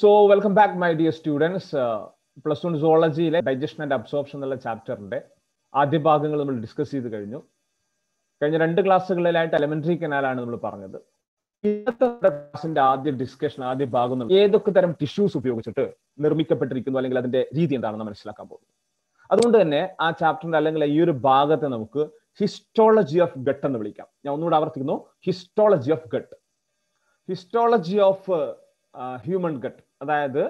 so welcome back my dear students plus one സോളജിയിലെ digestion and absorption എന്നുള്ള ചാപ്റ്ററിന്റെ ആദ്യ ഭാഗങ്ങൾ നമ്മൾ ഡിസ്കസ് ചെയ്ത് കഴിഞ്ഞു കഴിഞ്ഞ രണ്ട് ക്ലാസ്സുകളിലായിട്ട് എലമെന്ററി കനാലാണ് നമ്മൾ പറഞ്ഞത് ക്ലാസിന്റെ ആദ്യ ഡിസ്കഷൻ ആദ്യ ഭാഗം ഏതൊക്കെ തരം ടിഷ്യൂസ് ഉപയോഗിച്ചിട്ട് നിർമ്മിക്കപ്പെട്ടിരിക്കുന്നു അല്ലെങ്കിൽ അതിന്റെ രീതി എന്താണെന്ന് മനസ്സിലാക്കാൻ പോകുന്നു അതുകൊണ്ട് തന്നെ ആ ചാപ്റ്ററിന്റെ അല്ലെങ്കിൽ ഈ ഒരു ഭാഗത്തെ നമുക്ക് ഹിസ്റ്റോളജി ഓഫ് ഗട്ട് എന്ന് വിളിക്കാം ഞാൻ ഒന്നുകൂടെ ആവർത്തിക്കുന്നു histology of gut histology of human gut അതായത്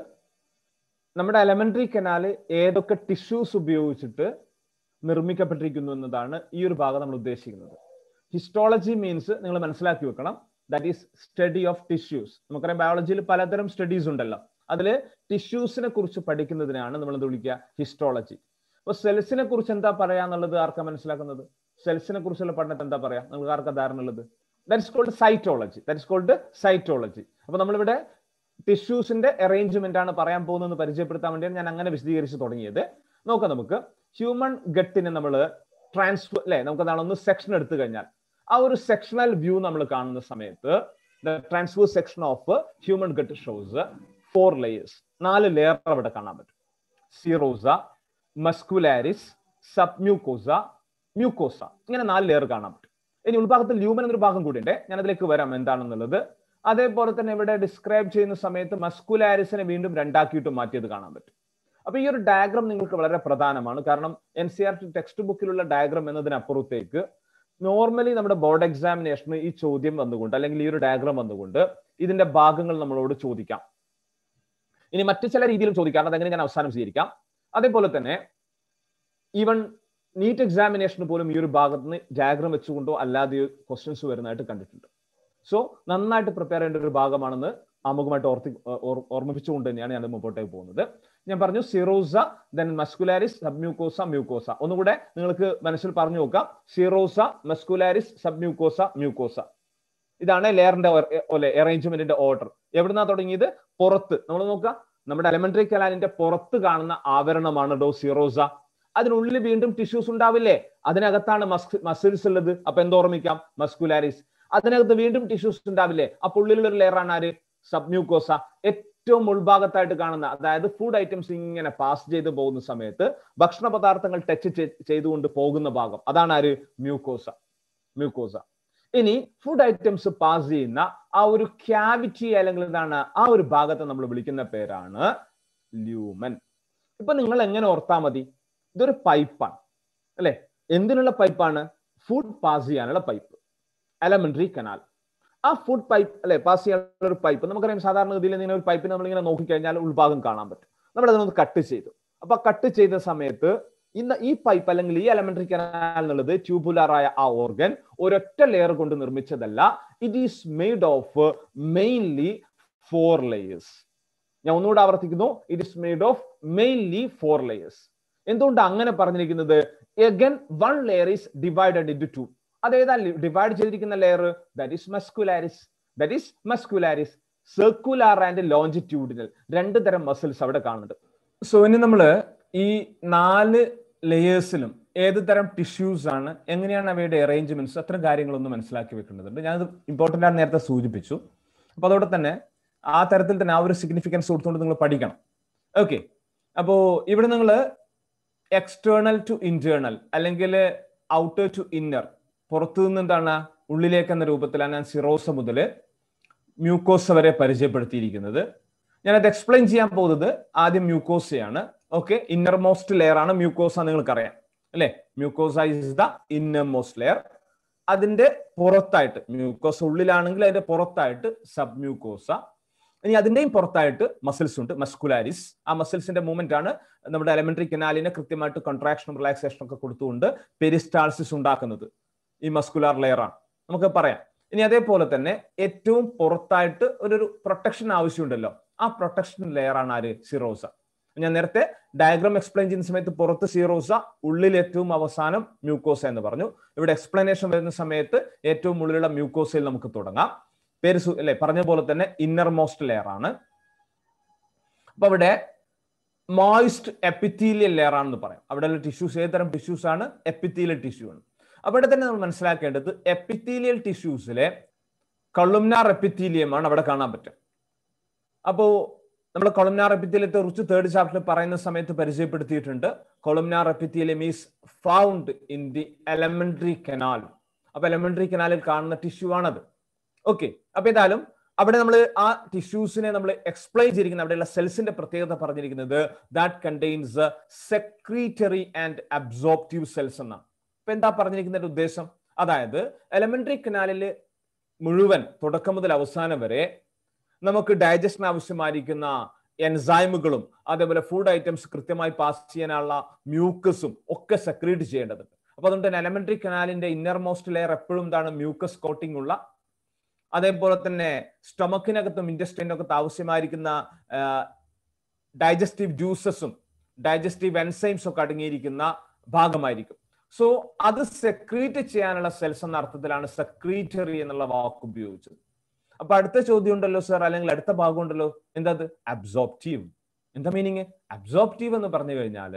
നമ്മുടെ എലമെന്ററി കനാൽ ഏതൊക്കെ ടിഷ്യൂസ് ഉപയോഗിച്ചിട്ട് നിർമ്മിക്കപ്പെട്ടിരിക്കുന്നു എന്നതാണ് ഈ ഒരു ഭാഗം നമ്മൾ ഉദ്ദേശിക്കുന്നത് ഹിസ്റ്റോളജി മീൻസ് നിങ്ങൾ മനസ്സിലാക്കി വെക്കണം that is study of tissues നമുക്കറിയാം ബയോളജിയിൽ പലതരം സ്റ്റഡീസ് ഉണ്ടല്ലോ അതിൽ ടിഷ്യൂസിനെ കുറിച്ച് പഠിക്കുന്നതിനാണ് നമ്മൾ എന്ത് വിളിക്കുക ഹിസ്റ്റോളജി അപ്പോൾ സെൽസിനെ കുറിച്ച് എന്താ പറയാ എന്നുള്ളത് ആർക്കാ മനസ്സിലാക്കുന്നത് സെൽസിനെ കുറിച്ചുള്ള പഠനത്തെ എന്താ പറയാ നിങ്ങൾക്ക് ആർക്കാ ധാരണ ഉള്ളത് that is called cytology that is called cytology അപ്പൊ നമ്മളിവിടെ ടിഷ്യൂസിന്റെ അറേഞ്ച്മെന്റ് ആണ് പറയാൻ പോകുന്നത് പരിചയപ്പെടുത്താൻ വേണ്ടിയാണ് ഞാൻ അങ്ങനെ വിശദീകരിച്ച് തുടങ്ങിയത് നോക്കാം നമുക്ക് ഹ്യൂമൻ ഗട്ടിനെ നമ്മൾ ട്രാൻസ്ഫർ അല്ലെ നമുക്ക് എന്താണ് ഒന്ന് സെക്ഷൻ എടുത്തു കഴിഞ്ഞാൽ ആ ഒരു സെക്ഷണൽ വ്യൂ നമ്മൾ കാണുന്ന സമയത്ത് transverse section of human gut shows four layers നാല് ലെയർ അവിടെ കാണാൻ പറ്റും serosa muscularis sub mucosa mucosa ഇങ്ങനെ നാല് ലെയർ കാണാൻ പറ്റും ഇനി ഉൾഭാഗത്തിൽ ലൂമൻ എന്നൊരു ഭാഗം കൂടി ഉണ്ട് ഞാൻ അതിലേക്ക് വരാം എന്താണെന്നുള്ളത് അതേപോലെ തന്നെ ഇവിടെ ഡിസ്ക്രൈബ് ചെയ്യുന്ന സമയത്ത് മസ്കുലാരിസിനെ വീണ്ടും രണ്ടാക്കിയിട്ട് മാറ്റിയത് കാണാൻ പറ്റും അപ്പൊ ഈ ഒരു ഡയഗ്രാം നിങ്ങൾക്ക് വളരെ പ്രധാനമാണ് കാരണം N C R T text ബുക്കിലുള്ള ഡയഗ്രാം എന്നതിനപ്പുറത്തേക്ക് നോർമലി നമ്മുടെ ബോർഡ് എക്സാമിനേഷന് ഈ ചോദ്യം വന്നുകൊണ്ട് അല്ലെങ്കിൽ ഈ ഒരു ഡയഗ്രാം വന്നുകൊണ്ട് ഇതിന്റെ ഭാഗങ്ങൾ നമ്മളോട് ചോദിക്കാം ഇനി മറ്റു ചില രീതിയിലും ചോദിക്കാം അതെങ്ങനെ ഞാൻ അവസാനം സ്വീകരിക്കാം അതേപോലെ തന്നെ ഈവൻ നീറ്റ് എക്സാമിനേഷന് പോലും ഈ ഒരു ഭാഗത്ത് നിന്ന് ഡയഗ്രാം വെച്ചുകൊണ്ടോ അല്ലാതെ ക്വസ്റ്റ്യൻസ് വരുന്നതായിട്ട് കണ്ടിട്ടുണ്ട് സോ നന്നായിട്ട് പ്രിപ്പയർ ചെയ്യേണ്ട ഒരു ഭാഗമാണെന്ന് ആമുഖമായിട്ട് ഓർത്തി ഓർമ്മിപ്പിച്ചുകൊണ്ട് തന്നെയാണ് ഞാൻ മുമ്പോട്ടേക്ക് പോകുന്നത് ഞാൻ പറഞ്ഞു serosa then muscularis submucosa mucosa ഒന്നുകൂടെ നിങ്ങൾക്ക് മനസ്സിൽ പറഞ്ഞു നോക്കാം സിറോസ മസ്കുലാരിസ് സബ്മ്യൂക്കോസ മ്യൂക്കോസ ഇതാണ് ലെയറിന്റെ അറേഞ്ച്മെന്റിന്റെ ഓർഡർ എവിടുന്നാ തുടങ്ങിയത് പുറത്ത് നമ്മൾ നോക്കുക നമ്മുടെ എലമെന്ററി കലാലിന്റെ പുറത്ത് കാണുന്ന ആവരണമാണ് ഡോ സിറോസ അതിനുള്ളിൽ വീണ്ടും ടിഷ്യൂസ് ഉണ്ടാവില്ലേ അതിനകത്താണ് മസിൽസ് ഉള്ളത് അപ്പൊ എന്തോർമ്മിക്കാം മസ്കുലാരിസ് അതിനകത്ത് വീണ്ടും ടിഷ്യൂസ് ഉണ്ടാവില്ലേ അപ്പൊ ഉള്ളിലുള്ള ഒരു ലെയറാണ് ആര് സബ്മ്യൂക്കോസ ഏറ്റവും ഉൾഭാഗത്തായിട്ട് കാണുന്ന അതായത് ഫുഡ് ഐറ്റംസ് ഇങ്ങനെ പാസ് ചെയ്ത് പോകുന്ന സമയത്ത് ഭക്ഷണ പദാർത്ഥങ്ങൾ ടച്ച് ചെയ്തുകൊണ്ട് പോകുന്ന ഭാഗം അതാണ് ആര് മ്യൂക്കോസ മ്യൂക്കോസ ഇനി ഫുഡ് ഐറ്റംസ് പാസ് ചെയ്യുന്ന ആ ഒരു ക്യാവിറ്റി അല്ലെങ്കിൽ എന്താണ് ആ ഒരു ഭാഗത്തെ നമ്മൾ വിളിക്കുന്ന പേരാണ് ല്യൂമൻ ഇപ്പൊ നിങ്ങൾ എങ്ങനെ ഓർത്താ മതി ഇതൊരു പൈപ്പാണ് അല്ലെ എന്തിനുള്ള പൈപ്പാണ് ഫുഡ് പാസ് ചെയ്യാനുള്ള പൈപ്പ് എലമെന്ററി കനാൽ ആ ഫുഡ് പൈപ്പ് അല്ലെ പാസ് ചെയ്യാനുള്ള ഒരു പൈപ്പ് നമുക്കറിയാം സാധാരണഗതിയിൽ ഇങ്ങനെ ഒരു പൈപ്പ് നമ്മളിങ്ങനെ നോക്കിക്കഴിഞ്ഞാൽ ഉൾഭാഗം കാണാൻ പറ്റും നമ്മൾ അതിനൊന്ന് കട്ട് ചെയ്തു അപ്പൊ കട്ട് ചെയ്ത സമയത്ത് ഇന്ന് ഈ പൈപ്പ് അല്ലെങ്കിൽ ഈ എലമെന്ററി കനാൽ എന്നുള്ളത് ട്യൂബുലറായ ആ ഓർഗൻ ഒരൊറ്റ ലെയർ കൊണ്ട് നിർമ്മിച്ചതല്ല it is made of mainly four layers ഞാൻ ഒന്നുകൂടെ ആവർത്തിക്കുന്നു it is made of mainly four layers എന്തുകൊണ്ട് അങ്ങനെ പറഞ്ഞിരിക്കുന്നത് again one layer is divided into two അതേതാ ഡിവൈഡ് ചെയ്തിരിക്കുന്ന layer that is muscularis that is muscularis circular and longitudinal രണ്ട് തരം മസിൽസ് അവിടെ കാണുന്നുണ്ട് സോ ഇനി നമ്മൾ ഈ നാല് ലെയേഴ്സിലും ഏത് തരം ടിഷ്യൂസ് ആണ് എങ്ങനെയാണ് അവയുടെ അറേഞ്ച്മെന്റ്സ് അത്തരം കാര്യങ്ങളൊന്നും മനസ്സിലാക്കി വെക്കേണ്ടതുണ്ട് ഞാനത് ഇമ്പോർട്ടൻ്റ് ആണ് നേരത്തെ സൂചിപ്പിച്ചു അപ്പോൾ അതോടെ തന്നെ ആ തരത്തിൽ തന്നെ ആ ഒരു സിഗ്നിഫിക്കൻസ് കൊടുത്തുകൊണ്ട് നിങ്ങൾ പഠിക്കണം ഓക്കെ അപ്പോൾ ഇവിടെ നിങ്ങൾ എക്സ്റ്റേണൽ ടു ഇന്റേണൽ അല്ലെങ്കിൽ ഔട്ടർ ടു ഇന്നർ പുറത്തു നിന്ന് എന്താണ് ഉള്ളിലേക്ക് എന്ന രൂപത്തിലാണ് ഞാൻ സിറോസ മുതൽ മ്യൂക്കോസ വരെ പരിചയപ്പെടുത്തിയിരിക്കുന്നത് ഞാനത് എക്സ്പ്ലെയിൻ ചെയ്യാൻ പോകുന്നത് ആദ്യം മ്യൂക്കോസയാണ് ഓക്കെ മോസ്റ്റ് ലെയർ ആണ് മ്യൂക്കോസ നിങ്ങൾക്കറിയാം അല്ലെ mucosa is the innermost layer അതിന്റെ പുറത്തായിട്ട് മ്യൂക്കോസ ഉള്ളിലാണെങ്കിൽ അതിന്റെ പുറത്തായിട്ട് സബ് മ്യൂക്കോസ ഇനി അതിന്റെയും പുറത്തായിട്ട് മസിൽസ് ഉണ്ട് മസ്കുലാരിസ് ആ മസിൽസിന്റെ മൂവ്മെന്റ് ആണ് നമ്മുടെ എലമെന്ററി കനാലിനെ കൃത്യമായിട്ട് കോൺട്രാക്ഷനും റിലാക്സേഷനും ഒക്കെ കൊടുത്തുകൊണ്ട് പെരിസ്റ്റാൾസിസ് ഉണ്ടാക്കുന്നത് ഈ മസ്കുലാർ ലെയറാണ് നമുക്ക് പറയാം ഇനി അതേപോലെ തന്നെ ഏറ്റവും പുറത്തായിട്ട് ഒരു പ്രൊട്ടക്ഷൻ ആവശ്യമുണ്ടല്ലോ ആ പ്രൊട്ടക്ഷൻ ലെയർ ആണ് ആര് സിറോസ ഞാൻ നേരത്തെ ഡയഗ്രാം എക്സ്പ്ലെയിൻ ചെയ്യുന്ന സമയത്ത് പുറത്ത് സീറോസ ഉള്ളിൽ ഏറ്റവും അവസാനം മ്യൂക്കോസ എന്ന് പറഞ്ഞു ഇവിടെ എക്സ്പ്ലനേഷൻ വരുന്ന സമയത്ത് ഏറ്റവും ഉള്ളിലുള്ള മ്യൂക്കോസയിൽ നമുക്ക് തുടങ്ങാം പേര് അല്ലെ പറഞ്ഞ പോലെ തന്നെ ഇന്നർ മോസ്റ്റ് ലെയർ ആണ് അപ്പൊ അവിടെ മോയിസ്റ്റ് എപ്പിത്തീലിയൽ ലെയർ ആണെന്ന് പറയാം അവിടെയുള്ള ടിഷ്യൂസ് ഏതുതരം ടിഷ്യൂസ് ആണ് എപ്പിത്തീലിയൽ ടിഷ്യൂ ആണ് അവിടെ തന്നെ നമ്മൾ മനസ്സിലാക്കേണ്ടത് എപ്പിത്തീലിയൽ ടിഷ്യൂസിലെ കൊളുംനാർ എപ്പിത്തീലിയമാണ് അവിടെ കാണാൻ പറ്റുക അപ്പോൾ നമ്മൾ കൊളുംനാർ എപ്പിത്തീലിയത്തെ കുറിച്ച് തേർഡ് ചാപ്റ്ററിൽ പറയുന്ന സമയത്ത് പരിചയപ്പെടുത്തിയിട്ടുണ്ട് columnar epithelium is found in the elementary canal അപ്പൊ എലമെന്ററി കനാലിൽ കാണുന്ന ടിഷ്യൂ ആണത് ഓക്കെ അപ്പൊ ഏതായാലും അവിടെ നമ്മൾ ആ ടിഷ്യൂസിനെ നമ്മൾ എക്സ്പ്ലെയിൻ ചെയ്തിരിക്കുന്നത് അവിടെയുള്ള സെൽസിന്റെ പ്രത്യേകത പറഞ്ഞിരിക്കുന്നത് that contains secretory and absorptive cells എന്നാണ് ഇപ്പൊ എന്താ പറഞ്ഞിരിക്കുന്നതിന്റെ ഉദ്ദേശം അതായത് എലമെന്ററി കനാലില് മുഴുവൻ തുടക്കം മുതൽ അവസാനം വരെ നമുക്ക് ഡൈജഷൻ ആവശ്യമായിരിക്കുന്ന എൻസൈമുകളും അതേപോലെ ഫുഡ് ഐറ്റംസ് കൃത്യമായി പാസ് ചെയ്യാനുള്ള മ്യൂക്കസും ഒക്കെ സെക്രീറ്റ് ചെയ്യേണ്ടതുണ്ട് അപ്പൊ അതുകൊണ്ട് തന്നെ എലമെന്ററി കനാലിന്റെ ഇന്നർ മോസ്റ്റ് ലെയർ എപ്പോഴും എന്താണ് മ്യൂക്കസ് കോട്ടിംഗ് ഉള്ള അതേപോലെ തന്നെ സ്റ്റൊമക്കിനകത്തും ഇൻഡസ്ട്രീനകത്ത് ആവശ്യമായിരിക്കുന്ന ഡൈജസ്റ്റീവ് ജ്യൂസസും ഡൈജസ്റ്റീവ് എൻസൈംസും ഒക്കെ അടങ്ങിയിരിക്കുന്ന ഭാഗമായിരിക്കും സോ അത് സെക്രീറ്റ് ചെയ്യാനുള്ള സെൽസ് എന്ന അർത്ഥത്തിലാണ് സെക്രീറ്ററി എന്നുള്ള വാക്ക് ഉപയോഗിച്ചത് അപ്പൊ അടുത്ത ചോദ്യം ഉണ്ടല്ലോ സർ അല്ലെങ്കിൽ അടുത്ത ഭാഗം ഉണ്ടല്ലോ എന്താ അത് അബ്സോപ്റ്റീവ് എന്താ മീനിങ് അബ്സോപ്റ്റീവ് എന്ന് പറഞ്ഞു കഴിഞ്ഞാൽ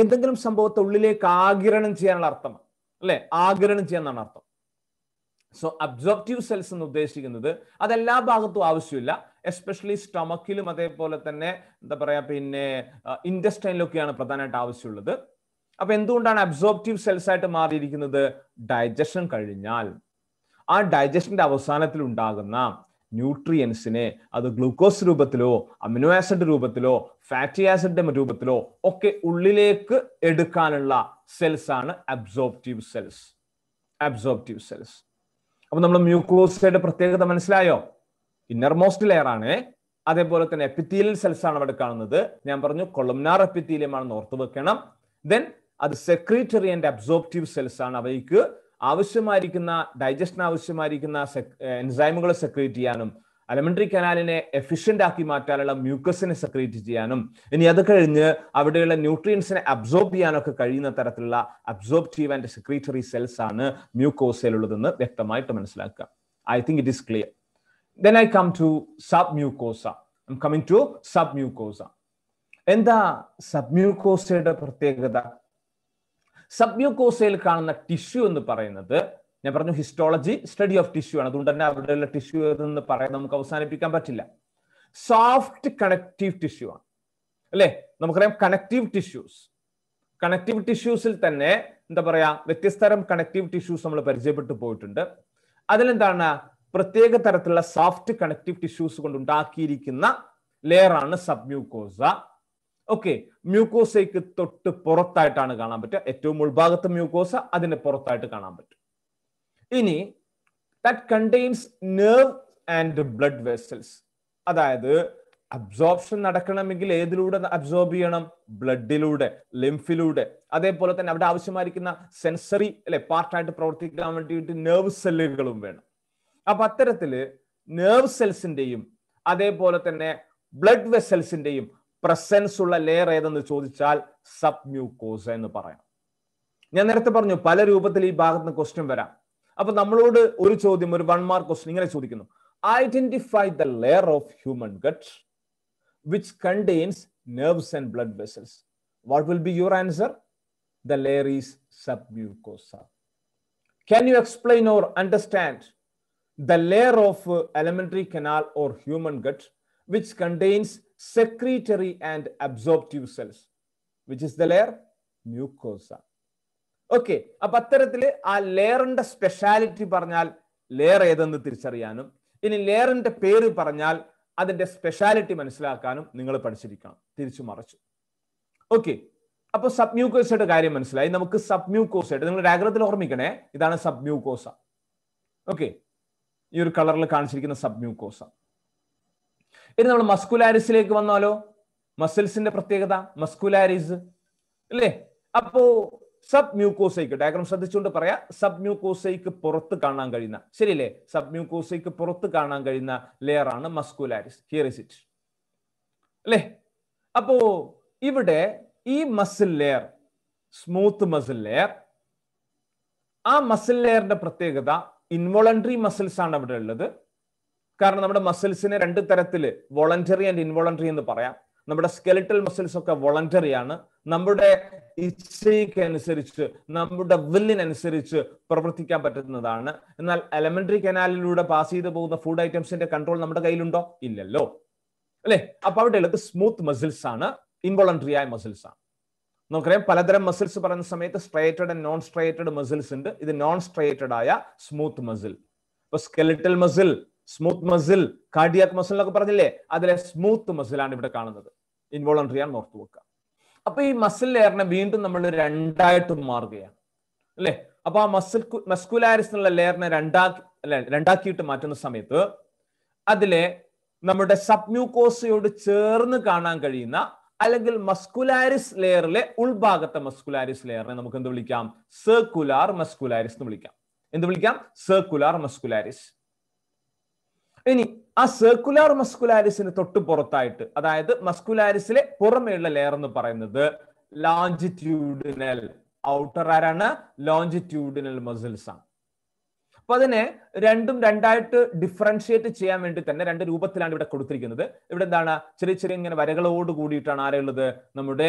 എന്തെങ്കിലും സംഭവത്തെ ഉള്ളിലേക്ക് ആകിരണം ചെയ്യാനുള്ള അർത്ഥമാണ് അല്ലെ ആകിരണം ചെയ്യാന്നാണ് അർത്ഥം സോ അബ്സോപ്റ്റീവ് സെൽസ് എന്ന് ഉദ്ദേശിക്കുന്നത് അതെല്ലാ ഭാഗത്തും ആവശ്യമില്ല എസ്പെഷ്യലി സ്റ്റൊമക്കിലും അതേപോലെ തന്നെ എന്താ പറയാ പിന്നെ ഇൻഡസ്റ്റൈനിലൊക്കെയാണ് പ്രധാനമായിട്ട് ആവശ്യമുള്ളത് അപ്പൊ എന്തുകൊണ്ടാണ് അബ്സോർപ്റ്റീവ് സെൽസ് ആയിട്ട് മാറിയിരിക്കുന്നത് ഡൈജഷൻ കഴിഞ്ഞാൽ ആ ഡൈജഷന്റെ അവസാനത്തിൽ ഉണ്ടാകുന്ന ന്യൂട്രിയൻസിനെ അത് ഗ്ലൂക്കോസ് രൂപത്തിലോ അമിനോ ആസിഡ് രൂപത്തിലോ ഫാറ്റി ആസിഡിന്റെ രൂപത്തിലോ ഒക്കെ ഉള്ളിലേക്ക് എടുക്കാനുള്ള സെൽസ് ആണ് അബ്സോർപ്റ്റീവ് സെൽസ് അബ്സോർപ്റ്റീവ് സെൽസ് അപ്പൊ നമ്മൾ മ്യൂക്കോസയുടെ പ്രത്യേകത മനസ്സിലായോ ഇന്നർ മോസ്റ്റ് ലെയർ ആണ് അതേപോലെ തന്നെ എപ്പിത്തീലിയൽ സെൽസ് ആണ് അവിടെ കാണുന്നത് ഞാൻ പറഞ്ഞു കൊളംനാർ എപ്പിത്തീലിയം ആണെന്ന് ഓർത്ത് വെക്കണം ദെൻ അത് സെക്രീറ്ററി ആൻഡ് അബ്സോർപ്റ്റീവ് സെൽസ് ആണ് അവയ്ക്ക് ആവശ്യമായിരിക്കുന്ന ഡൈജസ്റ്റിന് ആവശ്യമായിരിക്കുന്ന എൻസൈമുകൾ സെക്രീറ്റ് ചെയ്യാനും അലമെന്ററി കനാലിനെ എഫിഷ്യന്റ് ആക്കി മാറ്റാനുള്ള മ്യൂക്കസിനെ സെക്രീറ്റ് ചെയ്യാനും ഇനി അത് കഴിഞ്ഞ് അവിടെയുള്ള ന്യൂട്രിയൻസിനെ അബ്സോർബ് ചെയ്യാനൊക്കെ കഴിയുന്ന തരത്തിലുള്ള അബ്സോർപ്റ്റീവ് ആൻഡ് സെക്രീറ്ററി സെൽസ് ആണ് മ്യൂക്കോസയിലുള്ളതെന്ന് വ്യക്തമായിട്ട് മനസ്സിലാക്കുക I think it is clear then I come to sub mucosa I'm coming to sub mucosa എന്താ സബ് മ്യൂക്കോസയുടെ പ്രത്യേകത സബ്യൂക്കോസയിൽ കാണുന്ന ടിഷ്യൂ എന്ന് പറയുന്നത് ഞാൻ പറഞ്ഞു ഹിസ്റ്റോളജി സ്റ്റഡി ഓഫ് ടിഷ്യൂ ആണ് അതുകൊണ്ട് തന്നെ അവിടെയുള്ള ടിഷ്യൂ എന്ന് പറയാൻ നമുക്ക് അവസാനിപ്പിക്കാൻ പറ്റില്ല സോഫ്റ്റ് കണക്റ്റീവ് ടിഷ്യൂ ആണ് അല്ലെ നമുക്കറിയാം കണക്റ്റീവ് ടിഷ്യൂസ് കണക്റ്റീവ് ടിഷ്യൂസിൽ തന്നെ എന്താ പറയാ വ്യത്യസ്ത തരം കണക്റ്റീവ് ടിഷ്യൂസ് നമ്മൾ പരിചയപ്പെട്ടു പോയിട്ടുണ്ട് അതിലെന്താണ് പ്രത്യേക തരത്തിലുള്ള സോഫ്റ്റ് കണക്റ്റീവ് ടിഷ്യൂസ് കൊണ്ട് ഉണ്ടാക്കിയിരിക്കുന്ന ലെയറാണ് സബ്മ്യൂക്കോസ ഓക്കെ മ്യൂക്കോസയ്ക്ക് തൊട്ട് പുറത്തായിട്ടാണ് കാണാൻ പറ്റുക ഏറ്റവും ഉൾഭാഗത്ത് മ്യൂക്കോസ അതിന് പുറത്തായിട്ട് കാണാൻ പറ്റും ഇനി that contains nerve and blood vessels അതായത് അബ്സോർപ്ഷൻ നടക്കണമെങ്കിൽ ഏതിലൂടെ അബ്സോർബ് ചെയ്യണം ബ്ലഡിലൂടെ ലിംഫിലൂടെ അതേപോലെ തന്നെ അവിടെ ആവശ്യമായിരിക്കുന്ന സെൻസറി അല്ലെ പാർട്ടായിട്ട് പ്രവർത്തിക്കാൻ വേണ്ടിയിട്ട് നെർവ് സെല്ലുകളും വേണം അപ്പൊ അത്തരത്തില് നെർവ് സെൽസിന്റെയും അതേപോലെ തന്നെ ബ്ലഡ് വെസൽസിന്റെയും പ്രസൻസ് ഉള്ള ലെയർ ഏതെന്ന് ചോദിച്ചാൽ സബ് മ്യൂക്കോസ് എന്ന് പറയാം ഞാൻ നേരത്തെ പറഞ്ഞു പല രൂപത്തിൽ ഈ ഭാഗത്ത് നിന്ന് ക്വസ്റ്റ്യൻ വരാം അപ്പൊ നമ്മളോട് ഒരു ചോദ്യം ഒരു വൺ മാർക്ക് ക്വസ്റ്റ്യൻ ഇങ്ങനെ ചോദിക്കുന്നു identify the layer of human gut which contains nerves and blood vessels what will be your answer the layer is sub mucosa can you explain or understand the layer of elementary canal or human gut which contains secretory and absorptive cells which is the layer mucosa okay അപ്പൊ അത്തരത്തിൽ ആ ലെയറിന്റെ speciality പറഞ്ഞാൽ layer ഏതെന്ന് തിരിച്ചറിയാനും ഇനി ലെയറിന്റെ പേര് പറഞ്ഞാൽ അതിന്റെ സ്പെഷ്യാലിറ്റി മനസ്സിലാക്കാനും നിങ്ങൾ പഠിച്ചിരിക്കണം തിരിച്ചു മറിച്ചു ഓക്കെ അപ്പോൾ സബ്മ്യൂക്കോസയുടെ കാര്യം മനസ്സിലായി നമുക്ക് സബ്മ്യൂക്കോസയുടെ നിങ്ങളുടെ ആഗ്രഹത്തിൽ ഓർമ്മിക്കണേ ഇതാണ് സബ്മ്യൂക്കോസ ഓക്കെ ഈ ഒരു കളറിൽ കാണിച്ചിരിക്കുന്ന സബ്മ്യൂക്കോസ ഇനി നമ്മൾ മസ്കുലാരിസിലേക്ക് വന്നാലോ മസിൽസിന്റെ പ്രത്യേകത മസ്കുലാരിസ് അല്ലേ അപ്പോ സബ് മ്യൂക്കോസൈക്ക് ഡയഗ്രാം ശ്രദ്ധിച്ചുകൊണ്ട് പറയാം സബ് മ്യൂക്കോസൈക്ക് പുറത്ത് കാണാൻ കഴിയുന്ന ശരിയല്ലേ സബ് മ്യൂക്കോസൈക്ക് പുറത്ത് കാണാൻ കഴിയുന്ന ലെയർ ആണ് മസ്കുലാരിസ് ഹിയർ ഇസ് ഇറ്റ് അല്ലേ അപ്പോ ഇവിടെ ഈ muscle layer smooth muscle layer ആ മസിൽ ലെയറിന്റെ പ്രത്യേകത ഇൻവോളണ്ടറി മസിൽസ് ആണ് അവിടെ ഉള്ളത് കാരണം നമ്മുടെ മസിൽസിനെ രണ്ട് തരത്തില് വോളണ്ടറി ആൻഡ് ഇൻവോളണ്ടറി എന്ന് പറയാം നമ്മുടെ സ്കെലിറ്റൽ മസിൽസ് ഒക്കെ വോളണ്ടറി ആണ് നമ്മുടെ ഇച്ഛയ്ക്ക് അനുസരിച്ച് നമ്മുടെ വില്ലിനനുസരിച്ച് പ്രവർത്തിക്കാൻ പറ്റുന്നതാണ് എന്നാൽ എലമെന്ററി കനാലിലൂടെ പാസ് ചെയ്തു പോകുന്ന ഫുഡ് ഐറ്റംസിന്റെ കൺട്രോൾ നമ്മുടെ കയ്യിലുണ്ടോ ഇല്ലല്ലോ അല്ലെ അപ്പൊ അവിടെ ഉള്ളത് സ്മൂത്ത് മസിൽസ് ആണ് ഇൻവോളണ്ടറി ആയ മസിൽസ് ആണ് നമുക്കറിയാം പലതരം മസിൽസ് പറയുന്ന സമയത്ത് striated and non striated muscles ഉണ്ട് ഇത് നോൺ സ്ട്രേറ്റഡ് ആയ സ്മൂത്ത് മസിൽ ഇപ്പൊ skeletal muscle smooth muscle cardiac muscle എന്നൊക്കെ പറഞ്ഞില്ലേ അതിലെ സ്മൂത്ത് മസിലാണ് ഇവിടെ കാണുന്നത് ഇൻവോളണ്ടറി ആണ് ഓർത്ത് വെക്കുക അപ്പൊ ഈ മസിൽ ലെയറിനെ വീണ്ടും നമ്മൾ രണ്ടായിട്ട് മാറുകയാണ് അല്ലെ അപ്പൊ ആ മസിൽ മസ്കുലാരിസ് എന്നുള്ള ലെയറിനെ രണ്ടാക്കി അല്ലെ രണ്ടാക്കിയിട്ട് മാറ്റുന്ന സമയത്ത് അതിലെ നമ്മുടെ സബ്മ്യൂക്കോസയോട് ചേർന്ന് കാണാൻ കഴിയുന്ന അല്ലെങ്കിൽ മസ്കുലാരിസ് ലെയറിലെ ഉൾഭാഗത്തെ മസ്കുലാരിസ് ലെയറിനെ നമുക്ക് എന്ത് വിളിക്കാം സർക്കുലാർ മസ്കുലാരിസ് എന്ന് വിളിക്കാം എന്ത് വിളിക്കാം സർക്കുലാർ മസ്കുലാരിസ് ഇനി ആ സർക്കുലാർ മസ്കുലാരിസിന് തൊട്ട് പുറത്തായിട്ട് അതായത് മസ്കുലാരിസിലെ പുറമെയുള്ള ലെയർ എന്ന് പറയുന്നത് ലോഞ്ചിറ്റ്യൂഡിനൽ ഔട്ടർ ആരാണ് ലോഞ്ചിറ്റ്യൂഡിനൽ മസിൽസ് ആണ് അപ്പൊ അതിനെ രണ്ടും രണ്ടായിട്ട് ഡിഫറൻഷിയേറ്റ് ചെയ്യാൻ വേണ്ടി തന്നെ രണ്ട് രൂപത്തിലാണ് ഇവിടെ കൊടുത്തിരിക്കുന്നത് ഇവിടെ എന്താണ് ചെറിയ ചെറിയ ഇങ്ങനെ വരകളോട് കൂടിയിട്ടാണ് ആരെയുള്ളത് നമ്മുടെ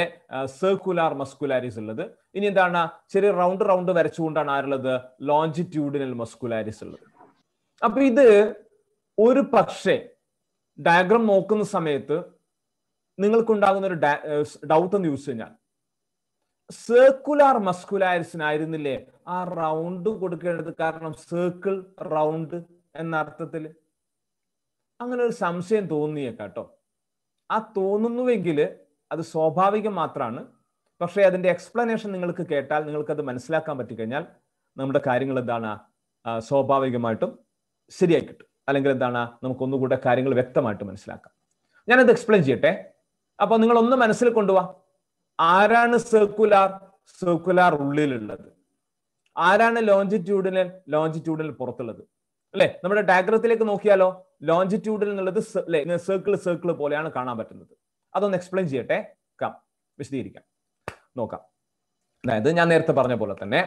സർക്കുലാർ മസ്കുലാരിസ് ഉള്ളത് ഇനി എന്താണ് ചെറിയ റൗണ്ട് റൗണ്ട് വരച്ചുകൊണ്ടാണ് ആരുള്ളത് ലോഞ്ചിറ്റ്യൂഡിനൽ മസ്കുലാരിസ് ഉള്ളത് അപ്പൊ ഇത് ഒരു പക്ഷേ ഡയഗ്രാം നോക്കുന്ന സമയത്ത് നിങ്ങൾക്കുണ്ടാകുന്ന ഒരു ഡൗട്ട് എന്ന് ചോദിച്ചു കഴിഞ്ഞാൽ സർക്കുലാർ മസ്കുലാരിസിനായിരുന്നില്ലേ ആ റൗണ്ട് കൊടുക്കേണ്ടത് കാരണം സർക്കിൾ റൗണ്ട് എന്ന അർത്ഥത്തിൽ അങ്ങനെ ഒരു സംശയം തോന്നിയേക്കാട്ടോ ആ തോന്നുന്നുവെങ്കിൽ അത് സ്വാഭാവികം മാത്രമാണ് പക്ഷേ അതിന്റെ എക്സ്പ്ലനേഷൻ നിങ്ങൾക്ക് കേട്ടാൽ നിങ്ങൾക്കത് മനസ്സിലാക്കാൻ പറ്റിക്കഴിഞ്ഞാൽ നമ്മുടെ കാര്യങ്ങൾ എന്താണ് സ്വാഭാവികമായിട്ടും ശരിയായി കിട്ടും അല്ലെങ്കിൽ എന്താണ് ഒന്നുകൂടെ കാര്യങ്ങൾ വ്യക്തമായിട്ട് മനസ്സിലാക്കാം ഞാനത് എക്സ്പ്ലെയിൻ ചെയ്യട്ടെ അപ്പൊ നിങ്ങൾ ഒന്ന് മനസ്സിൽ കൊണ്ടുപോവാ ആരാണ് സർക്കുലാർ സർക്കുലാർ ഉള്ളിലുള്ളത് ആരാണ് ലോഞ്ചിറ്റ്യൂഡിനൽ ലോഞ്ചിറ്റ്യൂഡിനൽ പുറത്തുള്ളത് അല്ലെ നമ്മുടെ ഡയഗ്രത്തിലേക്ക് നോക്കിയാലോ ലോഞ്ചിറ്റ്യൂഡിൽ എന്നുള്ളത് സർക്കിൾ സർക്കിൾ പോലെയാണ് കാണാൻ പറ്റുന്നത് അതൊന്ന് എക്സ്പ്ലെയിൻ ചെയ്യട്ടെ കം വിശദീകരിക്കാം നോക്കാം അതായത് ഞാൻ നേരത്തെ പറഞ്ഞ പോലെ തന്നെ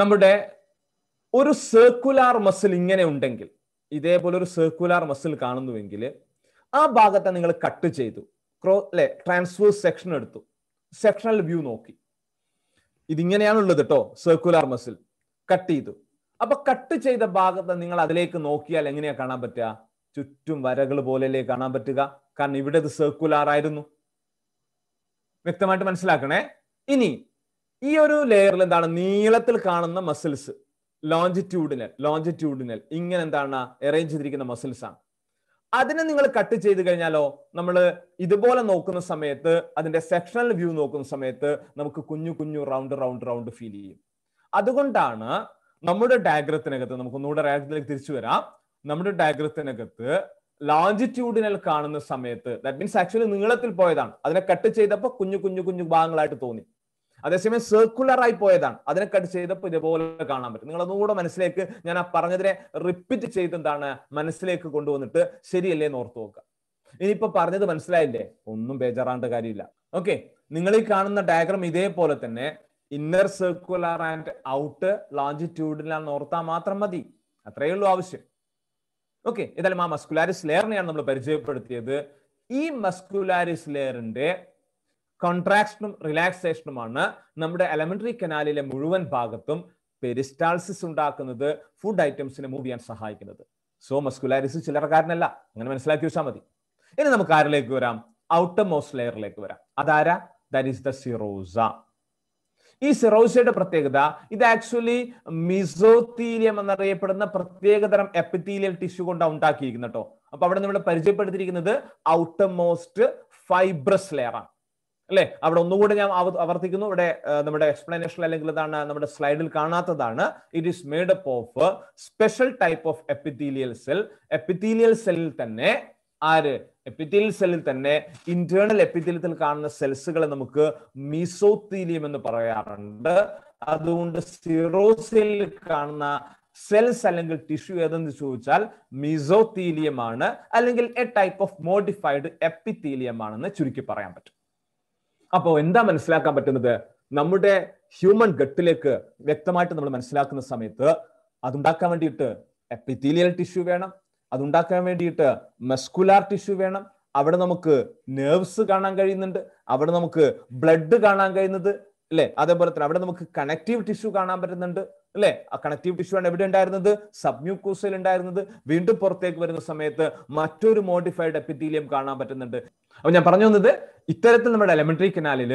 നമ്മുടെ ഒരു സർക്കുലാർ മസിൽ ഇങ്ങനെ ഉണ്ടെങ്കിൽ ഇതേപോലെ ഒരു സർക്കുലാർ മസിൽ കാണുന്നുവെങ്കിൽ ആ ഭാഗത്തെ നിങ്ങൾ കട്ട് ചെയ്തു ക്രോ അല്ലെ ട്രാൻസ്ഫേഴ്സ് സെക്ഷൻ എടുത്തു സെക്ഷണൽ വ്യൂ നോക്കി ഇതിങ്ങനെയാണുള്ളത് കേട്ടോ സർക്കുലാർ മസിൽ കട്ട് ചെയ്തു അപ്പൊ കട്ട് ചെയ്ത ഭാഗത്ത് നിങ്ങൾ അതിലേക്ക് നോക്കിയാൽ എങ്ങനെയാ കാണാൻ പറ്റുക ചുറ്റും വരകൾ പോലെയല്ലേ കാണാൻ പറ്റുക കാരണം ഇവിടെ ഇത് സർക്കുലാർ ആയിരുന്നു വ്യക്തമായിട്ട് മനസ്സിലാക്കണേ ഇനി ഈ ഒരു ലെയറിൽ എന്താണ് നീളത്തിൽ കാണുന്ന മസിൽസ് ലോഞ്ചിറ്റ്യൂഡിനൽ ലോഞ്ചിറ്റ്യൂഡിനൽ ഇങ്ങനെ എന്താണ് അറേഞ്ച് ചെയ്തിരിക്കുന്ന മസിൽസ് ആണ് അതിനെ നിങ്ങൾ കട്ട് ചെയ്ത് കഴിഞ്ഞാലോ നമ്മൾ ഇതുപോലെ നോക്കുന്ന സമയത്ത് അതിന്റെ സെക്ഷണൽ വ്യൂ നോക്കുന്ന സമയത്ത് നമുക്ക് കുഞ്ഞു കുഞ്ഞു റൗണ്ട് റൗണ്ട് റൗണ്ട് ഫീൽ ചെയ്യും അതുകൊണ്ടാണ് നമ്മുടെ ഡയഗ്രത്തിനകത്ത് നമുക്ക് ഒന്നുകൂടെ ഡയഗ്രത്തിലേക്ക് തിരിച്ചു വരാം നമ്മുടെ ഡയഗ്രത്തിനകത്ത് ലോഞ്ചിറ്റ്യൂഡിനൽ കാണുന്ന സമയത്ത് ദാറ്റ് മീൻസ് ആക്ച്വലി നീളത്തിൽ പോയതാണ് അതിനെ കട്ട് ചെയ്തപ്പോൾ കുഞ്ഞു കുഞ്ഞു കുഞ്ഞു ഭാഗങ്ങളായിട്ട് തോന്നി അതേസമയം സർക്കുലർ ആയി പോയതാണ് അതിനെ കട്ട് ചെയ്തപ്പോൾ ഇതുപോലെ കാണാൻ പറ്റും നിങ്ങൾ ഒന്നുകൂടെ മനസ്സിലേക്ക് ഞാൻ ആ പറഞ്ഞതിനെ റിപ്പീറ്റ് ചെയ്ത് എന്താണ് മനസ്സിലേക്ക് കൊണ്ടുവന്നിട്ട് ശരിയല്ലേ എന്ന് ഓർത്തു നോക്കുക ഇനിയിപ്പോ പറഞ്ഞത് മനസ്സിലായില്ലേ ഒന്നും ബേജാറാണ്ട കാര്യമില്ല ഓക്കെ നിങ്ങൾ ഈ കാണുന്ന ഡയഗ്രാം ഇതേപോലെ തന്നെ ഇന്നർ സർക്കുലർ ആൻഡ് ഔട്ട് ലോഞ്ചിറ്റ്യൂഡിലാണെന്ന് ഓർത്താൽ മാത്രം മതി അത്രയേ ഉള്ളൂ ആവശ്യം ഓക്കെ ഏതായാലും ആ മസ്കുലാരിസ് ലെയറിനെയാണ് നമ്മൾ പരിചയപ്പെടുത്തിയത് ഈ മസ്കുലാരിസ് ലെയറിന്റെ കോൺട്രാക്ഷനും റിലാക്സേഷനുമാണ് നമ്മുടെ എലമെന്ററി കനാലിലെ മുഴുവൻ ഭാഗത്തും പെരിസ്റ്റാൾസിസ് ഉണ്ടാക്കുന്നത് ഫുഡ് ഐറ്റംസിനെ മൂവ് ചെയ്യാൻ സഹായിക്കുന്നത് സോ മസ്കുലാരിസ് ചിലർക്കാരനല്ല അങ്ങനെ മനസ്സിലാക്കി വെച്ചാൽ മതി ഇനി നമുക്ക് ആരിലേക്ക് വരാം ഔട്ടർ മോസ്റ്റ് ലെയറിലേക്ക് വരാം അതാരാ ദാറ്റ് ഈസ് ദ സിറോസ ഈ സിറോസയുടെ പ്രത്യേകത ഇത് ആക്ച്വലി മിസോത്തീലിയം എന്നറിയപ്പെടുന്ന പ്രത്യേകതരം എപ്പിത്തീലിയൽ ടിഷ്യൂ കൊണ്ടാണ് ഉണ്ടാക്കിയിരിക്കുന്നത് കേട്ടോ അപ്പൊ അവിടെ നമ്മൾ പരിചയപ്പെടുത്തിയിരിക്കുന്നത് ഔട്ടർ മോസ്റ്റ് ഫൈബ്രസ് ലെയറാണ് അല്ലെ അവിടെ ഒന്നുകൂടെ ഞാൻ ആവർത്തിക്കുന്നു ഇവിടെ നമ്മുടെ എക്സ്പ്ലനേഷൻ അല്ലെങ്കിൽ ഇതാണ് നമ്മുടെ സ്ലൈഡിൽ കാണാത്തതാണ് it is made up of special type of epithelial cell epithelial സെല്ലിൽ തന്നെ ആര് എപ്പിത്തീലിയൽ സെല്ലിൽ തന്നെ ഇന്റേണൽ എപ്പിത്തീലിയത്തിൽ കാണുന്ന സെൽസുകളെ നമുക്ക് മീസോത്തീലിയം എന്ന് പറയാറുണ്ട് അതുകൊണ്ട് സീറോസെല്ലിൽ കാണുന്ന സെൽസ് അല്ലെങ്കിൽ ടിഷ്യൂ ഏതെന്ന് ചോദിച്ചാൽ മിസോത്തീലിയമാണ് അല്ലെങ്കിൽ എ ടൈപ്പ് ഓഫ് മോഡിഫൈഡ് എപ്പിത്തീലിയമാണെന്ന് ചുരുക്കി പറയാൻ പറ്റും അപ്പോൾ എന്താ മനസ്സിലാക്കാൻ പറ്റുന്നത് നമ്മുടെ ഹ്യൂമൻ ഗട്ടിലേക്ക് വ്യക്തമായിട്ട് നമ്മൾ മനസ്സിലാക്കുന്ന സമയത്ത് അതുണ്ടാക്കാൻ വേണ്ടിയിട്ട് എപ്പിത്തീലിയൽ ടിഷ്യൂ വേണം അതുണ്ടാക്കാൻ വേണ്ടിയിട്ട് മെസ്കുലാർ ടിഷ്യൂ വേണം അവിടെ നമുക്ക് നെർവ്സ് കാണാൻ കഴിയുന്നുണ്ട് അവിടെ നമുക്ക് ബ്ലഡ് കാണാൻ കഴിയുന്നത് അല്ലെ അതേപോലെ തന്നെ അവിടെ നമുക്ക് കണക്റ്റീവ് ടിഷ്യൂ കാണാൻ പറ്റുന്നുണ്ട് അല്ലെ ആ കണക്റ്റീവ് ടിഷ്യൂ ആണ് എവിടെ ഉണ്ടായിരുന്നത് സബ്മ്യൂക്കൂസയിൽ ഉണ്ടായിരുന്നത് വീണ്ടും പുറത്തേക്ക് വരുന്ന സമയത്ത് മറ്റൊരു മോഡിഫൈഡ് എപ്പിത്തീലിയം കാണാൻ പറ്റുന്നുണ്ട് അപ്പൊ ഞാൻ പറഞ്ഞു തന്നത് ഇത്തരത്തിൽ നമ്മുടെ എലമെന്ററി കനാലിൽ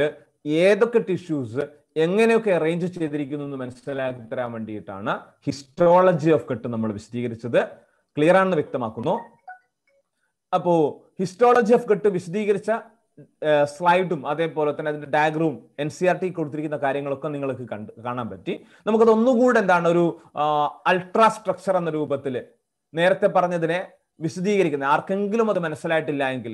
ഏതൊക്കെ ടിഷ്യൂസ് എങ്ങനെയൊക്കെ അറേഞ്ച് ചെയ്തിരിക്കുന്നു എന്ന് മനസ്സിലാക്കി തരാൻ വേണ്ടിയിട്ടാണ് ഹിസ്റ്റോളജി ഓഫ് കട്ട് നമ്മൾ വിശദീകരിച്ചത് ക്ലിയർ ആണെന്ന് വ്യക്തമാക്കുന്നു അപ്പോ ഹിസ്റ്റോളജി ഓഫ് കട്ട് വിശദീകരിച്ച സ്ലൈഡും അതേപോലെ തന്നെ അതിന്റെ ഡയഗ്രവും എൻ സി ആർ ടി കൊടുത്തിരിക്കുന്ന കാര്യങ്ങളൊക്കെ നിങ്ങൾക്ക് കണ്ട് കാണാൻ പറ്റി നമുക്കത് ഒന്നുകൂടെ എന്താണ് ഒരു അൾട്രാ സ്ട്രക്ചർ എന്ന രൂപത്തിൽ നേരത്തെ പറഞ്ഞതിനെ വിശദീകരിക്കുന്ന ആർക്കെങ്കിലും അത് മനസ്സിലായിട്ടില്ല എങ്കിൽ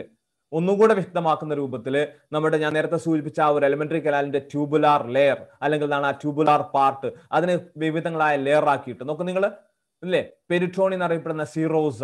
ഒന്നുകൂടെ വ്യക്തമാക്കുന്ന രൂപത്തിൽ നമ്മുടെ ഞാൻ നേരത്തെ സൂചിപ്പിച്ച ആ ഒരു എലിമെന്ററി കനാലിന്റെ ട്യൂബുലാർ ലെയർ അല്ലെങ്കിൽ എന്താണ് ആ ട്യൂബുലാർ പാർട്ട് അതിനെ വിവിധങ്ങളായ ലെയർ ആക്കിയിട്ട് നോക്ക് നിങ്ങൾ അല്ലേ പെരിട്രോണി എന്നറിയപ്പെടുന്ന സീറോസ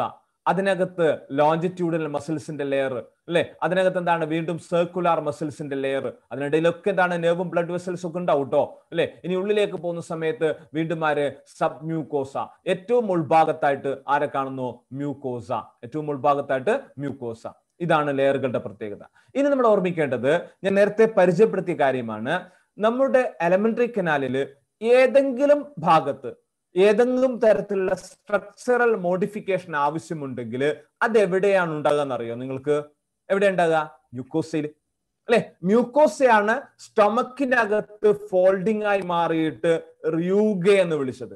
അതിനകത്ത് ലോഞ്ചിറ്റ്യൂഡിനൽ മസിൽസിന്റെ ലെയർ അല്ലെ അതിനകത്ത് എന്താണ് വീണ്ടും സർക്കുലാർ മസിൽസിന്റെ ലെയർ അതിനിടയിലൊക്കെ എന്താണ് നെർവും ബ്ലഡ് വെസൽസ് ഒക്കെ ഉണ്ടാവും കേട്ടോ അല്ലെ ഇനി ഉള്ളിലേക്ക് പോകുന്ന സമയത്ത് വീണ്ടും ആര് സബ് മ്യൂക്കോസ ഏറ്റവും ഉൾഭാഗത്തായിട്ട് ആരെ കാണുന്നു മ്യൂക്കോസ ഏറ്റവും ഉൾഭാഗത്തായിട്ട് മ്യൂക്കോസ ഇതാണ് ലെയറുകളുടെ പ്രത്യേകത ഇനി നമ്മൾ ഓർമ്മിക്കേണ്ടത് ഞാൻ നേരത്തെ പരിചയപ്പെടുത്തിയ കാര്യമാണ് നമ്മുടെ എലമെന്ററി കനാലില് ഏതെങ്കിലും ഭാഗത്ത് ഏതെങ്കിലും തരത്തിലുള്ള സ്ട്രക്ചറൽ മോഡിഫിക്കേഷൻ ആവശ്യമുണ്ടെങ്കിൽ അത് എവിടെയാണ് ഉണ്ടാകുക എന്നറിയോ നിങ്ങൾക്ക് എവിടെ ഉണ്ടാകുക മ്യൂക്കോസയിൽ അല്ലെ മ്യൂക്കോസയാണ് സ്റ്റൊമക്കിനകത്ത് ഫോൾഡിംഗ് ആയി മാറിയിട്ട് റിയൂഗ എന്ന് വിളിച്ചത്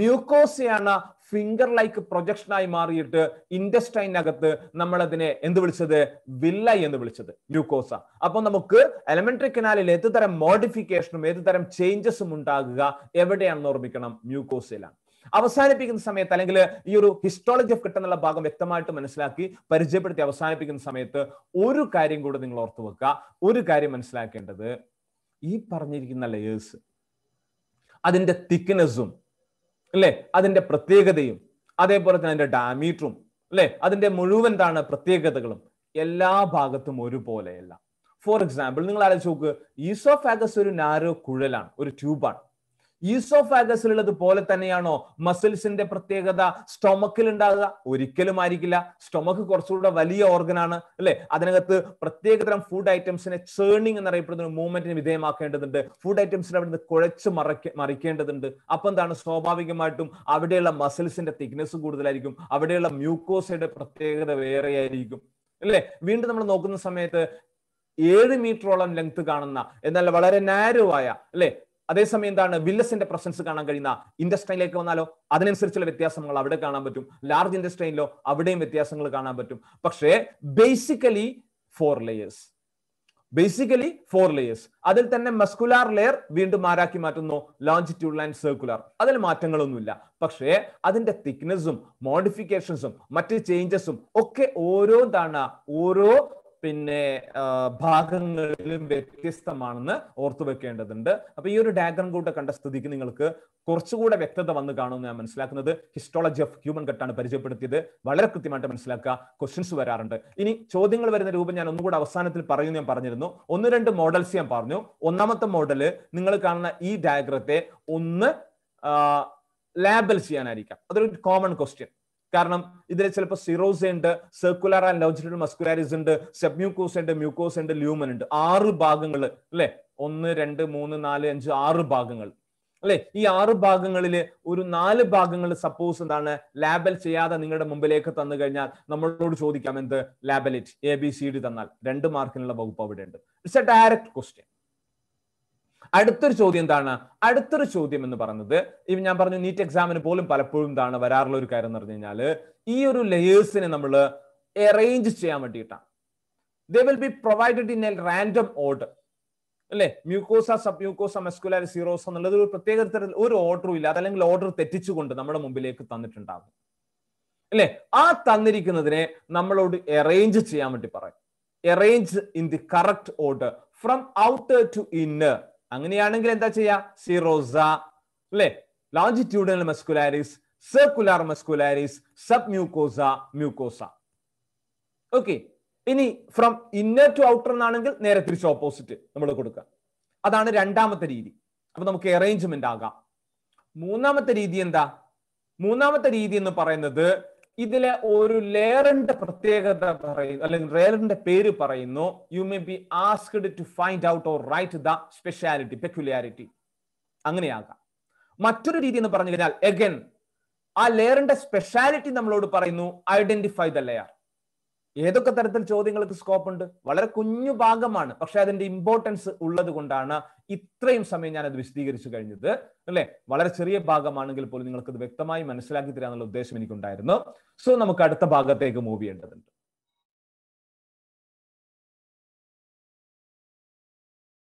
മ്യൂക്കോസയാണ് ഫിംഗർ ലൈക്ക് പ്രൊജക്ഷനായി മാറിയിട്ട് ഇൻഡസ്റ്റൈനകത്ത് നമ്മൾ അതിനെ എന്ത് വിളിച്ചത് വില്ല എന്ന് വിളിച്ചത് ഗ്ലൂക്കോസ അപ്പോൾ നമുക്ക് എലമെന്ററി കനാലിൽ ഏത് തരം മോഡിഫിക്കേഷനും ഏത് തരം ചേഞ്ചസും ഉണ്ടാകുക എവിടെയാണെന്ന് ഓർമ്മിക്കണം മ്യൂക്കോസയിലാണ് അവസാനിപ്പിക്കുന്ന സമയത്ത് അല്ലെങ്കിൽ ഈ ഒരു ഹിസ്റ്റോളജി ഓഫ് കിട്ടുന്നുള്ള ഭാഗം വ്യക്തമായിട്ട് മനസ്സിലാക്കി പരിചയപ്പെടുത്തി അവസാനിപ്പിക്കുന്ന സമയത്ത് ഒരു കാര്യം കൂടെ നിങ്ങൾ ഓർത്തു വെക്കുക ഒരു കാര്യം മനസ്സിലാക്കേണ്ടത് ഈ പറഞ്ഞിരിക്കുന്ന ലെയേഴ്സ് അതിന്റെ തിക്നെസ്സും അല്ലെ അതിന്റെ പ്രത്യേകതയും അതേപോലെ തന്നെ അതിന്റെ ഡാമീറ്ററും അല്ലെ അതിന്റെ മുഴുവൻ എന്താണ് പ്രത്യേകതകളും എല്ലാ ഭാഗത്തും ഒരുപോലെയല്ല ഫോർ എക്സാമ്പിൾ നിങ്ങൾ ആലോചിച്ച് നോക്ക് ഈസോഫാഗസ് ഒരു നാരോ കുഴലാണ് ഒരു ട്യൂബാണ് ഈസോഫാഗസിലുള്ളത് പോലെ തന്നെയാണോ മസിൽസിന്റെ പ്രത്യേകത സ്റ്റൊമക്കിൽ ഉണ്ടാകുക ഒരിക്കലും ആയിരിക്കില്ല സ്റ്റൊമക്ക് കുറച്ചുകൂടെ വലിയ ഓർഗനാണ് അല്ലെ അതിനകത്ത് പ്രത്യേകതരം ഫുഡ് ഐറ്റംസിനെ ചേണിങ് എന്നറിയപ്പെടുന്ന മൂവ്മെന്റിന് വിധേയമാക്കേണ്ടതുണ്ട് ഫുഡ് ഐറ്റംസിനെ അവിടുന്ന് കുഴച്ച് മറക്ക മറിക്കേണ്ടതുണ്ട് അപ്പൊ എന്താണ് സ്വാഭാവികമായിട്ടും അവിടെയുള്ള മസിൽസിന്റെ തിക്നെസ് കൂടുതലായിരിക്കും അവിടെയുള്ള മ്യൂക്കോസയുടെ പ്രത്യേകത വേറെയായിരിക്കും അല്ലെ വീണ്ടും നമ്മൾ നോക്കുന്ന സമയത്ത് ഏഴ് മീറ്ററോളം ലെങ്ത് കാണുന്ന എന്നാൽ വളരെ നാരുവായ അല്ലെ അതേസമയം എന്താണ് വില്ലസിന്റെ പ്രസൻസ് കാണാൻ കഴിയുന്ന ഇൻഡസ്ട്രിയിലേക്ക് വന്നാലോ അതിനനുസരിച്ചുള്ള വ്യത്യാസങ്ങൾ അവിടെ കാണാൻ പറ്റും ലാർജ് ഇൻഡസ്ട്രിയിലോ അവിടെയും വ്യത്യാസങ്ങൾ കാണാൻ പറ്റും പക്ഷേ basically four layers basically four layers അതിൽ തന്നെ മസ്കുലാർ ലെയർ വീണ്ടും ആരാക്കി മാറ്റുന്നു ലോഞ്ചിറ്റ്യൂഡ് ആൻഡ് സർക്കുലർ അതിൽ മാറ്റങ്ങളൊന്നുമില്ല പക്ഷേ അതിന്റെ തിക്നെസ്സും മോഡിഫിക്കേഷൻസും മറ്റ് ചേഞ്ചസും ഒക്കെ ഓരോ തവണ ഓരോ പിന്നെ ഭാഗങ്ങളിലും വ്യത്യസ്തമാണെന്ന് ഓർത്തു വെക്കേണ്ടതുണ്ട് അപ്പൊ ഈ ഒരു ഡയഗ്രം കൂടെ കണ്ട സ്ഥിതിക്ക് നിങ്ങൾക്ക് കുറച്ചുകൂടെ വ്യക്തത വന്ന് കാണുമെന്ന് ഞാൻ മനസ്സിലാക്കുന്നത് ഹിസ്റ്റോളജി ഓഫ് ഹ്യൂമൻ കട്ടാണ് പരിചയപ്പെടുത്തിയത് വളരെ കൃത്യമായിട്ട് മനസ്സിലാക്കുക ക്വസ്റ്റ്യൻസ് വരാറുണ്ട് ഇനി ചോദ്യങ്ങൾ വരുന്ന രൂപം ഞാൻ ഒന്നുകൂടെ അവസാനത്തിൽ പറയുന്നു ഞാൻ പറഞ്ഞിരുന്നു ഒന്ന് രണ്ട് മോഡൽസ് ഞാൻ പറഞ്ഞു ഒന്നാമത്തെ മോഡല് നിങ്ങൾ കാണുന്ന ഈ ഡയഗ്രത്തെ ഒന്ന് ലേബൽ ചെയ്യാനായിരിക്കാം അതൊരു കോമൺ ക്വസ്റ്റ്യൻ കാരണം ഇതിൽ ചിലപ്പോൾ സിറോസ് ഉണ്ട് സർക്കുലർ ആൻഡ് ലോഞ്ചിറ്റൽ മസ്കുലാരിസ് ഉണ്ട് സെബ്മ്യൂക്കോസ് ഉണ്ട് മ്യൂക്കോസ് ഉണ്ട് ല്യൂമൻ ഉണ്ട് ആറ് ഭാഗങ്ങൾ അല്ലെ ഒന്ന് രണ്ട് മൂന്ന് നാല് അഞ്ച് ആറ് ഭാഗങ്ങൾ അല്ലെ ഈ ആറ് ഭാഗങ്ങളിൽ ഒരു നാല് ഭാഗങ്ങൾ സപ്പോസ് എന്താണ് ലാബൽ ചെയ്യാതെ നിങ്ങളുടെ മുമ്പിലേക്ക് തന്നു കഴിഞ്ഞാൽ നമ്മളോട് ചോദിക്കാം എന്ത് label it A B C D തന്നാൽ രണ്ട് മാർക്കിനുള്ള വകുപ്പ് അവിടെ ഉണ്ട് ഇറ്റ്സ് എ ഡയറക്റ്റ് ക്വസ്റ്റ്യൻ അടുത്തൊരു ചോദ്യം എന്താണ് അടുത്തൊരു ചോദ്യം എന്ന് പറഞ്ഞത് ഈ ഞാൻ പറഞ്ഞു നീറ്റ് എക്സാമിന് പോലും പലപ്പോഴും എന്താണ് വരാറുള്ള ഒരു കാര്യം എന്ന് പറഞ്ഞു കഴിഞ്ഞാൽ ഈ ഒരു ലെയേഴ്സിനെ നമ്മൾ അറേഞ്ച് ചെയ്യാൻ വേണ്ടിയിട്ടാണ് they will be provided in a random order അല്ലെ mucosa sub mucosa muscularis serosa എന്നുള്ളത് ഒരു പ്രത്യേക തരത്തിൽ ഒരു ഓർഡറും ഇല്ല അതല്ലെങ്കിൽ ഓർഡർ തെറ്റിച്ചുകൊണ്ട് നമ്മുടെ മുമ്പിലേക്ക് തന്നിട്ടുണ്ടാകും അല്ലെ ആ തന്നിരിക്കുന്നതിനെ നമ്മളോട് അറേഞ്ച് ചെയ്യാൻ വേണ്ടി പറയും arrange in the correct order from outer to inner അങ്ങനെയാണെങ്കിൽ എന്താ ചെയ്യ സിറോസ അല്ലെ longitudinal muscularis circular muscularis sub mucosa mucosa okay ഇനി ഫ്രം ഇന്നർ ടു ഔട്ടർ എന്നാണെങ്കിൽ നേരെ തിരിച്ച് ഓപ്പോസിറ്റ് നമ്മൾ കൊടുക്കുക അതാണ് രണ്ടാമത്തെ രീതി അപ്പൊ നമുക്ക് അറേഞ്ച്മെന്റ് ആകാം മൂന്നാമത്തെ രീതി എന്താ മൂന്നാമത്തെ രീതി എന്ന് പറയുന്നത് ഇതിലെ ഒരു ലെയറിന്റെ പ്രത്യേകത പറയുന്നു അല്ലെങ്കിൽ ലെയറിന്റെ പേര് പറയുന്നു you may be asked to find out or write the speciality peculiarity അങ്ങനെയാകാം മറ്റൊരു രീതി എന്ന് പറഞ്ഞു കഴിഞ്ഞാൽ എഗൻ ആ ലെയറിന്റെ സ്പെഷ്യാലിറ്റി നമ്മളോട് പറയുന്നു ഐഡന്റിഫൈ ദ ലെയർ ഏതൊക്കെ തരത്തിൽ ചോദ്യങ്ങൾക്ക് സ്കോപ്പ് ഉണ്ട് വളരെ കുഞ്ഞു ഭാഗമാണ് പക്ഷെ അതിന്റെ ഇമ്പോർട്ടൻസ് ഉള്ളത് കൊണ്ടാണ് ഇത്രയും സമയം ഞാൻ അത് വിശദീകരിച്ചു കഴിഞ്ഞത് അല്ലെ വളരെ ചെറിയ ഭാഗമാണെങ്കിൽ പോലും നിങ്ങൾക്ക് ഇത് വ്യക്തമായി മനസ്സിലാക്കി തരാനുള്ള ഉദ്ദേശം എനിക്കുണ്ടായിരുന്നു സോ നമുക്ക് അടുത്ത ഭാഗത്തേക്ക് മൂവ് ചെയ്യേണ്ടതുണ്ട്